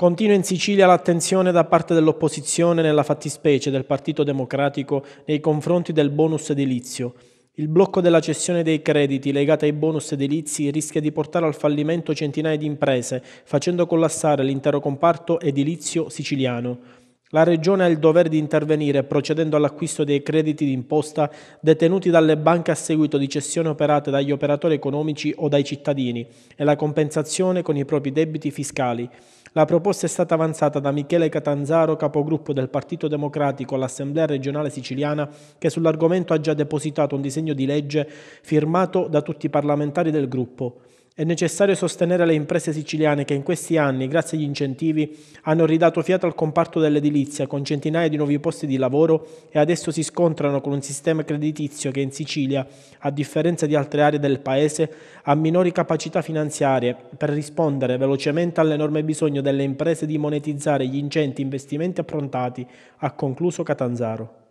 Continua in Sicilia l'attenzione da parte dell'opposizione nella fattispecie del Partito Democratico nei confronti del bonus edilizio. Il blocco della cessione dei crediti legata ai bonus edilizi rischia di portare al fallimento centinaia di imprese, facendo collassare l'intero comparto edilizio siciliano. La Regione ha il dovere di intervenire procedendo all'acquisto dei crediti d'imposta detenuti dalle banche a seguito di cessioni operate dagli operatori economici o dai cittadini e la compensazione con i propri debiti fiscali. La proposta è stata avanzata da Michele Catanzaro, capogruppo del Partito Democratico all'Assemblea regionale siciliana, che sull'argomento ha già depositato un disegno di legge firmato da tutti i parlamentari del gruppo. È necessario sostenere le imprese siciliane che in questi anni, grazie agli incentivi, hanno ridato fiato al comparto dell'edilizia con centinaia di nuovi posti di lavoro e adesso si scontrano con un sistema creditizio che in Sicilia, a differenza di altre aree del paese, ha minori capacità finanziarie per rispondere velocemente all'enorme bisogno delle imprese di monetizzare gli ingenti investimenti approntati, ha concluso Catanzaro.